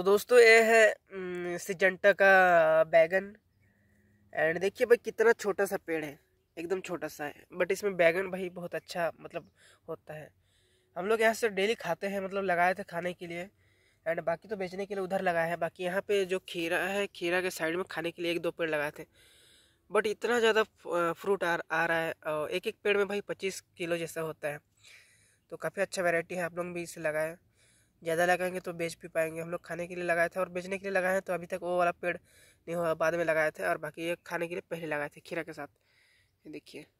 तो दोस्तों ये है सिजेंटा का बैगन एंड देखिए भाई कितना छोटा सा पेड़ है एकदम छोटा सा है बट इसमें बैगन भाई बहुत अच्छा मतलब होता है हम लोग यहाँ से डेली खाते हैं मतलब लगाए थे खाने के लिए एंड बाकी तो बेचने के लिए उधर लगाए हैं बाकी यहाँ पे जो खीरा है खीरा के साइड में खाने के लिए एक दो पेड़ लगाए थे बट इतना ज़्यादा फ्रूट आ आ रहा है और एक एक पेड़ में भाई पच्चीस किलो जैसा होता है तो काफ़ी अच्छा वेराइटी है आप लोग भी इसे लगाएं ज़्यादा लगाएंगे तो बेच भी पाएंगे हम लोग खाने के लिए लगाए थे और बेचने के लिए लगाए हैं तो अभी तक वो वाला पेड़ नहीं हुआ बाद में लगाए थे और बाकी ये खाने के लिए पहले लगाए थे खीरा के साथ देखिए